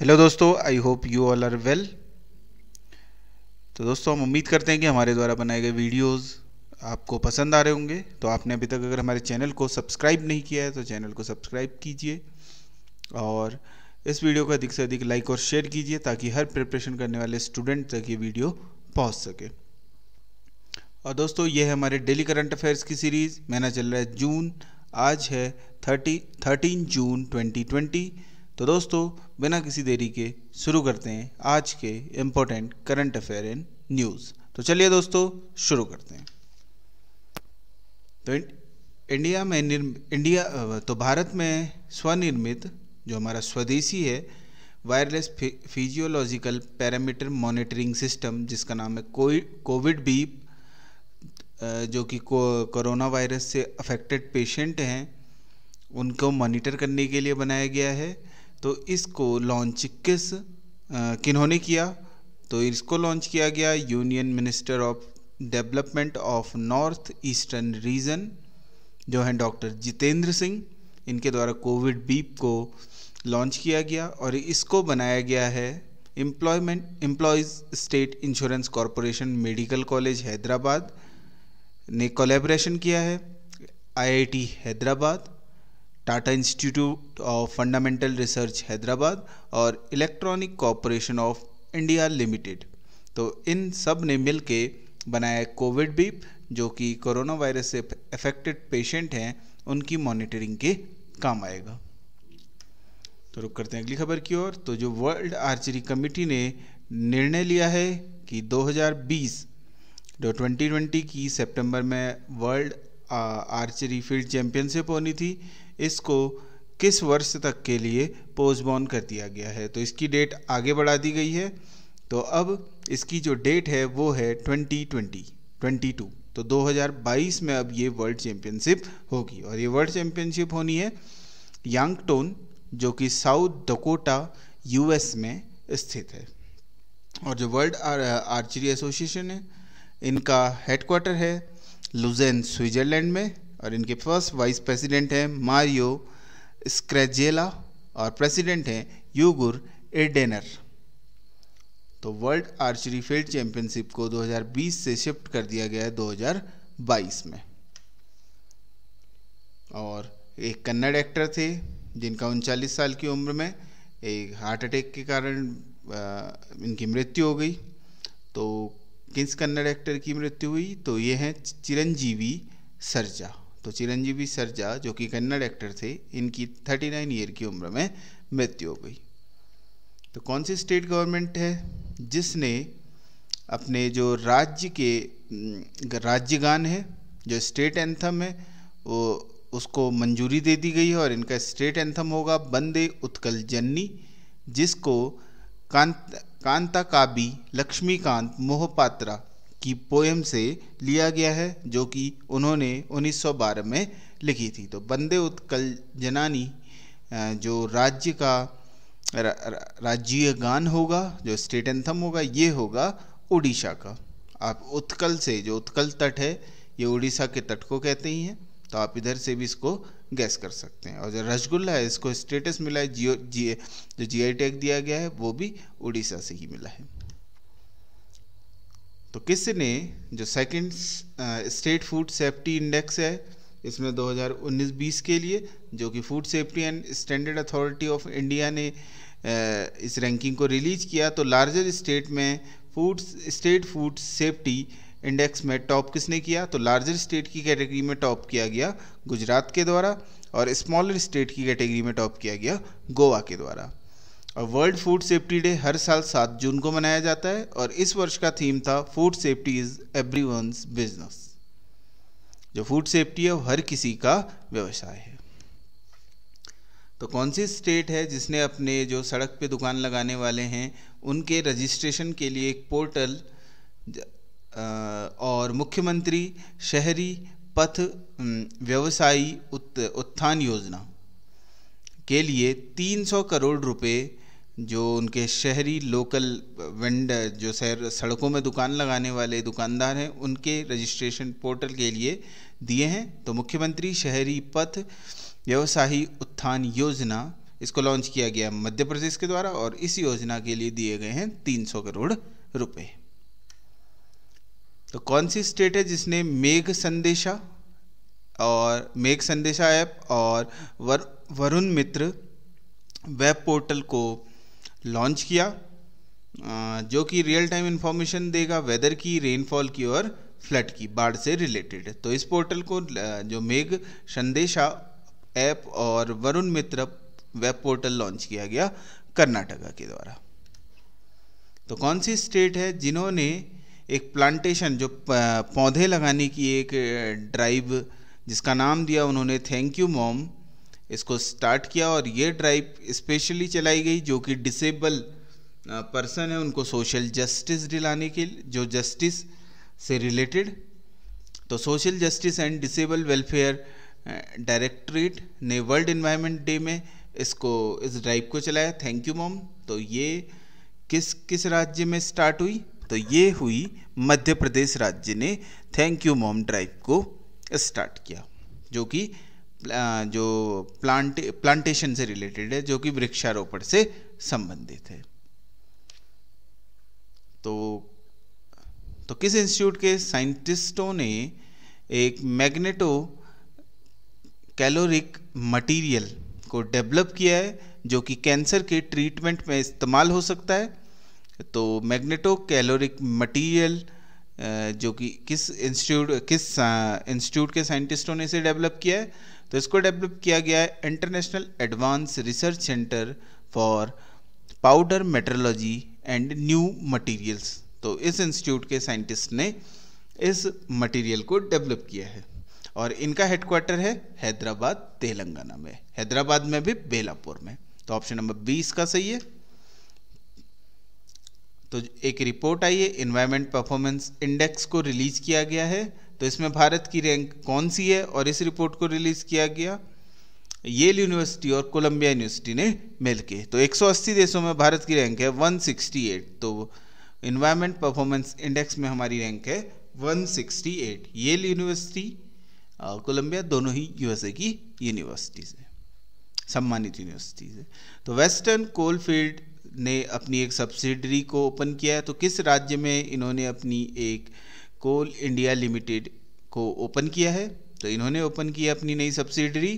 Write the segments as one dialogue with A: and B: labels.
A: hello दोस्तों I hope you all are well तो दोस्तों हम उम्मीद करते हैं कि हमारे द्वारा बनाए गए वीडियोस आपको पसंद आ रहे होंगे तो आपने अभी तक अगर हमारे चैनल को सब्सक्राइब नहीं किया है तो चैनल को सब्सक्राइब कीजिए और इस वीडियो को अधिक से अधिक लाइक और शेयर कीजिए ताकि हर प्रिपरेशन करने वाले स्टूडेंट तक ये वीडियो पहुँच सके और दोस्तों ये है हमारे डेली करंट अफेयर्स की सीरीज़ महीना चल रहा है जून आज है thirty thirteen June twenty twenty तो दोस्तों बिना किसी देरी के शुरू करते हैं आज के important current affair in news तो चलिए दोस्तों शुरू करते हैं तो इंडिया में इंडिया तो भारत में स्वनिर्मित जो हमारा स्वदेशी है wireless physiological parameter monitoring system जिसका नाम है कोविड बी जो कि कोरोना वायरस से अफेक्टेड पेशेंट हैं उनको मॉनिटर करने के लिए बनाया गया है तो इसको लॉन्च किस किन्होंने किया तो इसको लॉन्च किया गया union minister of development of north eastern region जो हैं डॉक्टर जितेंद्र सिंह इनके द्वारा कोविड बीप को लॉन्च किया गया और इसको बनाया गया है employment employees state insurance corporation medical college Hyderabad ने कोलेब्रेशन किया है IIT Hyderabad Tata institute of fundamental research Hyderabad और electronic corporation of India limited तो इन सब ने मिल के बनाया कोविड बीप जो कि कोरोना वायरस से अफेक्टेड पेशेंट हैं उनकी मॉनिटरिंग के काम आएगा तो रुक करते हैं अगली खबर की ओर तो जो वर्ल्ड आर्चरी कमेटी ने निर्णय लिया है कि 2020 जो 2020 की सितंबर में वर्ल्ड आर्चरी फील्ड चैंपियनशिप होनी थी इसको किस वर्ष तक के लिए पोस्टबॉन कर दिया गया है तो इसकी डेट आगे बढ़ा दी गई है तो अब इसकी जो डेट है वो है 2020 22 तो 2022 में अब ये वर्ल्ड चैम्पियनशिप होगी और ये वर्ल्ड चैम्पियनशिप होनी है यांगटोन जो कि साउथ डकोटा यूएस में स्थित है और जो वर्ल्ड आर, आर्चरी एसोसिएशन है इनका हेडक्वार्टर है लुजेन स्विट्ज़रलैंड में और इनके फर्स्ट वाइस प्रेसिडेंट हैं मारियो स्क्रेजेला और प्रेसिडेंट हैं यूगुर एडेनर तो वर्ल्ड आर्चरी फील्ड चैंपियनशिप को 2020 से शिफ्ट कर दिया गया है 2022 में और एक कन्नड़ एक्टर थे जिनका उनचालीस साल की उम्र में एक हार्ट अटैक के कारण इनकी मृत्यु हो गई तो किस कन्नड़ एक्टर की मृत्यु हुई तो ये हैं चिरंजीवी सरजा तो चिरंजीवी सरजा जो कि कन्नड़ एक्टर थे इनकी 39 ईयर की उम्र में मृत्यु हो गई तो कौन सी स्टेट गवर्नमेंट है जिसने अपने जो राज्य के राज्य गान है जो स्टेट एंथम है वो उसको मंजूरी दे दी गई है और इनका स्टेट एंथम होगा बंदे उत्कल जन्नी जिसको कांत कांता काबी लक्ष्मीकांत मोहपात्रा की पोएम से लिया गया है जो कि उन्होंने 1912 में लिखी थी तो बंदे उत्कल जनानी जो राज्य का रा, राज्य गान होगा जो स्टेट एंथम होगा ये होगा उड़ीसा का आप उत्कल से जो उत्कल तट है ये उड़ीसा के तट को कहते ही हैं तो आप इधर से भी इसको गैस कर सकते हैं और जो रसगुल्ला है इसको स्टेटस मिला है जियो जी जो जी आई टैग दिया गया है वो भी उड़ीसा से ही मिला है तो किसने जो second state food safety index है इसमें 2019-20 के लिए जो कि food safety and standard authority of India ने इस रैंकिंग को रिलीज किया तो लार्जर स्टेट में food state food safety index में टॉप किसने किया तो लार्जर स्टेट की कैटेगरी में टॉप किया गया गुजरात के द्वारा और स्मॉलर स्टेट की कैटेगरी में टॉप किया गया गोवा के द्वारा और वर्ल्ड फूड सेफ्टी डे हर साल सात जून को मनाया जाता है और इस वर्ष का थीम था food safety is every business जो फूड सेफ्टी है वो हर किसी का व्यवसाय है तो कौन सी स्टेट है जिसने अपने जो सड़क पे दुकान लगाने वाले हैं उनके रजिस्ट्रेशन के लिए एक पोर्टल और मुख्यमंत्री शहरी पथ व्यवसायी उत्थान योजना के लिए 300 करोड़ रुपए जो उनके शहरी लोकल वेंडर जो शहर सड़कों में दुकान लगाने वाले दुकानदार हैं उनके रजिस्ट्रेशन पोर्टल के लिए दिए हैं तो मुख्यमंत्री शहरी पथ व्यवसायी उत्थान योजना इसको लॉन्च किया गया मध्य प्रदेश के द्वारा और इस योजना के लिए दिए गए हैं 300 करोड़ रुपए तो कौन सी स्टेट है जिसने मेघ संदेशा और मेघ संदेशा ऐप और वर वरुण मित्र वेब पोर्टल को लॉन्च किया जो कि रियल टाइम इन्फॉर्मेशन देगा वेदर की रेनफॉल की और फ्लड की बाढ़ से रिलेटेड तो इस पोर्टल को जो मेघ संदेशा ऐप और Varun Mitra web portal launch किया गया कर्नाटका के द्वारा तो कौन सी स्टेट है जिन्होंने एक प्लांटेशन जो पौधे लगाने की एक ड्राइव जिसका नाम दिया उन्होंने थैंक यू मॉम इसको स्टार्ट किया और ये ड्राइव स्पेशली चलाई गई जो कि डिसेबल पर्सन uh, है उनको सोशल जस्टिस दिलाने के जो जस्टिस से रिलेटेड तो social justice and disable welfare directorate ने वर्ल्ड इन्वायरमेंट डे में इसको इस ड्राइव को चलाया थैंक यू मॉम तो ये किस किस राज्य में स्टार्ट हुई तो ये हुई मध्य प्रदेश राज्य ने थैंक यू मॉम ड्राइव को स्टार्ट किया जो कि जो प्लांट प्लांटेशन से रिलेटेड है जो कि वृक्षारोपण से संबंधित है तो तो किस इंस्टीट्यूट के साइंटिस्टों ने एक मैग्नेटो कैलोरिक मटेरियल को डेवलप किया है जो कि कैंसर के ट्रीटमेंट में इस्तेमाल हो सकता है तो मैग्नेटो कैलोरिक मटेरियल जो कि किस इंस्टीट्यूट किस इंस्टीट्यूट के साइंटिस्टों ने इसे डेवलप किया है तो इसको डेवलप किया गया है international advance research centre for powder metrology and new materials तो इस इंस्टीट्यूट के साइंटिस्ट ने इस मटेरियल को डेवलप किया है और इनका हेडक्वार्टर है हैदराबाद तेलंगाना में हैदराबाद में भी बेलापुर में तो ऑप्शन नंबर बी इसका सही है तो एक रिपोर्ट आई है इन्वायरमेंट परफॉर्मेंस इंडेक्स को रिलीज किया गया है तो इसमें भारत की रैंक कौन सी है और इस रिपोर्ट को रिलीज़ किया गया येल यूनिवर्सिटी और कोलंबिया यूनिवर्सिटी ने मिलकर तो 180 देशों में भारत की रैंक है 168 तो इन्वायरमेंट परफॉर्मेंस इंडेक्स में हमारी रैंक है 168 येल यूनिवर्सिटी और कोलंबिया दोनों ही यूएसए की यूनिवर्सिटीज है सम्मानित यूनिवर्सिटीज है तो वेस्टर्न कोलफील्ड ने अपनी एक सब्सिडरी को ओपन किया है तो किस राज्य में इन्होंने अपनी एक कोल इंडिया लिमिटेड को ओपन किया है तो इन्होंने ओपन किया अपनी नई सब्सिडरी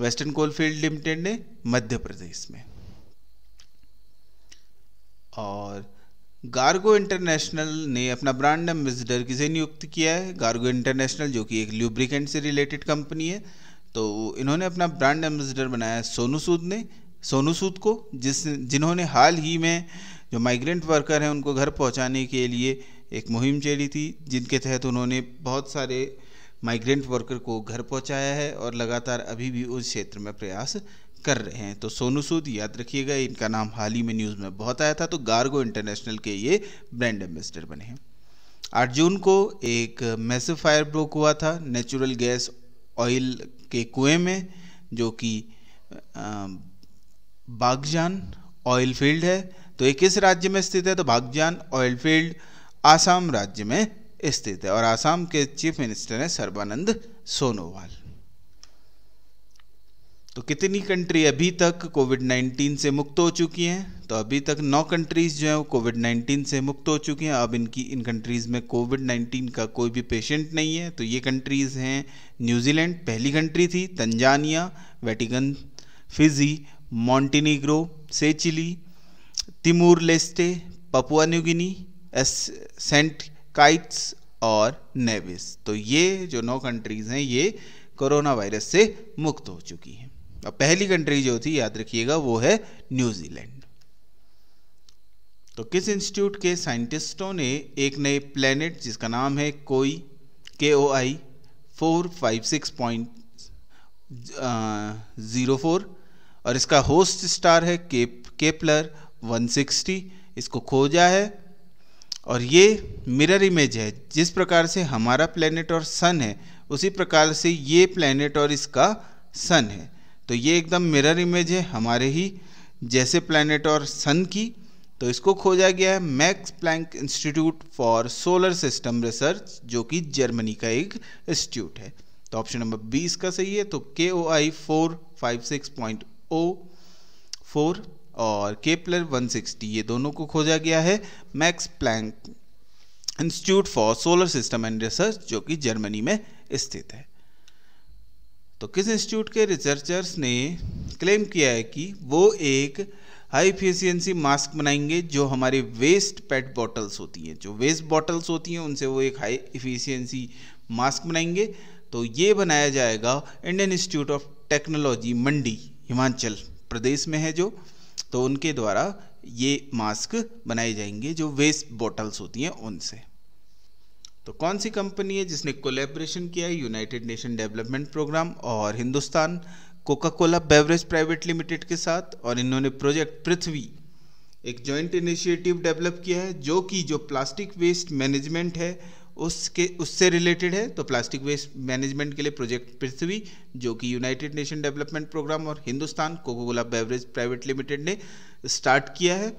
A: वेस्टर्न कोलफील्ड लिमिटेड ने मध्य प्रदेश में और गार्गो इंटरनेशनल ने अपना ब्रांड एम्बेसडर किसे नियुक्त किया है गार्गो इंटरनेशनल जो कि एक ल्यूब्रिकेंट से रिलेटेड कंपनी है तो इन्होंने अपना ब्रांड एम्बेसडर बनाया सोनू सूद ने सोनू सूद को जिस जिन्होंने हाल ही में जो माइग्रेंट वर्कर हैं उनको घर पहुंचाने के लिए एक मुहिम चली थी जिनके तहत उन्होंने बहुत सारे माइग्रेंट वर्कर को घर पहुंचाया है और लगातार अभी भी उस क्षेत्र में प्रयास कर रहे हैं तो सोनू सूद याद रखिएगा इनका नाम हाल ही में न्यूज़ में बहुत आया था तो गार्गो इंटरनेशनल के ये ब्रांड एम्बेसडर बने हैं आठ जून को एक मैसिव फायर ब्रोक हुआ था नेचुरल गैस ऑयल के कुएं में जो कि बागजान ऑयल फील्ड है तो एक किस राज्य में स्थित है तो बागजान ऑयल फील्ड आसाम राज्य में स्थित है और आसाम के चीफ मिनिस्टर हैं सर्बानंद सोनोवाल तो कितनी कंट्री अभी तक कोविड 19 से मुक्त हो चुकी हैं तो अभी तक नौ कंट्रीज़ जो हैं वो कोविड 19 से मुक्त हो चुकी हैं अब इनकी इन कंट्रीज़ में कोविड 19 का कोई भी पेशेंट नहीं है तो ये कंट्रीज़ हैं न्यूजीलैंड पहली कंट्री थी Tanzania Vatican Fiji Montenegro Seychelles Timor Leste Papua New Guinea Saint Kitts और नेविस तो ये जो नौ कंट्रीज़ हैं ये कोरोना वायरस से मुक्त हो चुकी हैं और पहली कंट्री जो थी याद रखिएगा वो है न्यूजीलैंड तो किस इंस्टीट्यूट के साइंटिस्टों ने एक नए प्लेनेट जिसका नाम है कोई K O I four five six point zero four और इसका होस्ट स्टार है केप केपलर सिक्सटी इसको खोजा है और ये मिरर इमेज है जिस प्रकार से हमारा प्लेनेट और सन है उसी प्रकार से ये प्लेनेट और इसका सन है तो ये एकदम मिरर इमेज है हमारे ही जैसे प्लेनेट और सन की तो इसको खोजा गया है Max Planck institute for solar system research जो कि जर्मनी का एक इंस्टीट्यूट है तो ऑप्शन नंबर बी इसका सही है तो K O I four five six point O four और केपलर 160 ये दोनों को खोजा गया है Max Planck institute for solar system and research जो कि जर्मनी में स्थित है तो किस इंस्टीट्यूट के रिसर्चर्स ने क्लेम किया है कि वो एक हाई एफिशियंसी मास्क बनाएंगे जो हमारे वेस्ट पेट बॉटल्स होती हैं जो वेस्ट बॉटल्स होती हैं उनसे वो एक हाई एफिशियंसी मास्क बनाएंगे तो ये बनाया जाएगा Indian institute of technology Mandi Himachal Pradesh में है जो तो उनके द्वारा ये मास्क बनाए जाएंगे जो वेस्ट बॉटल्स होती हैं उनसे तो कौन सी कंपनी है जिसने कोलेब्रेशन किया है यूनाइटेड नेशन डेवलपमेंट प्रोग्राम और Hindustan Coca Cola beverage private limited के साथ और इन्होंने प्रोजेक्ट पृथ्वी एक जॉइंट इनिशिएटिव डेवलप किया है जो कि जो प्लास्टिक वेस्ट मैनेजमेंट है उसके उससे रिलेटेड है तो प्लास्टिक वेस्ट मैनेजमेंट के लिए प्रोजेक्ट पृथ्वी जो कि यूनाइटेड नेशन डेवलपमेंट प्रोग्राम और Hindustan Coco Cola beverage private limited ने स्टार्ट किया है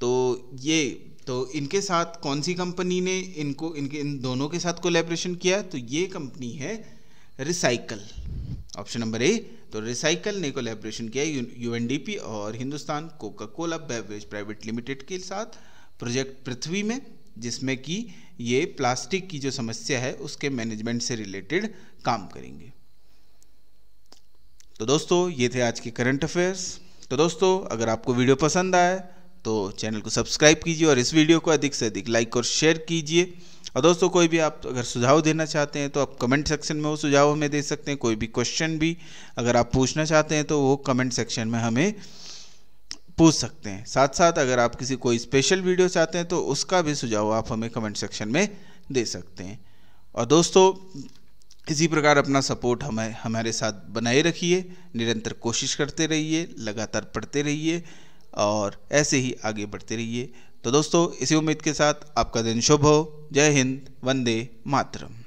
A: तो ये तो इनके साथ कौन सी कंपनी ने इनको इनके इन दोनों के साथ कोलेब्रेशन किया तो ये कंपनी है रिसाइकल ऑप्शन नंबर ए तो रिसाइकल ने कोलेब्रेशन किया यू एन डी पी और Hindustan Coca Cola beverage private limited के साथ प्रोजेक्ट पृथ्वी में जिसमें कि ये प्लास्टिक की जो समस्या है उसके मैनेजमेंट से रिलेटेड काम करेंगे तो दोस्तों ये थे आज के करंट अफेयर्स तो दोस्तों अगर आपको वीडियो पसंद आए तो चैनल को सब्सक्राइब कीजिए और इस वीडियो को अधिक से अधिक लाइक और शेयर कीजिए और दोस्तों कोई भी आप अगर सुझाव देना चाहते हैं तो आप कमेंट सेक्शन में वो सुझाव हमें दे सकते हैं कोई भी क्वेश्चन भी अगर आप पूछना चाहते हैं तो वो कमेंट सेक्शन में हमें पूछ सकते हैं साथ साथ अगर आप किसी कोई स्पेशल वीडियो चाहते हैं तो उसका भी सुझाव आप हमें कमेंट सेक्शन में दे सकते हैं और दोस्तों इसी प्रकार अपना सपोर्ट हमें हमारे साथ बनाए रखिए निरंतर कोशिश करते रहिए लगातार पढ़ते रहिए और ऐसे ही आगे बढ़ते रहिए तो दोस्तों इसी उम्मीद के साथ आपका दिन शुभ हो जय हिंद वंदे मातरम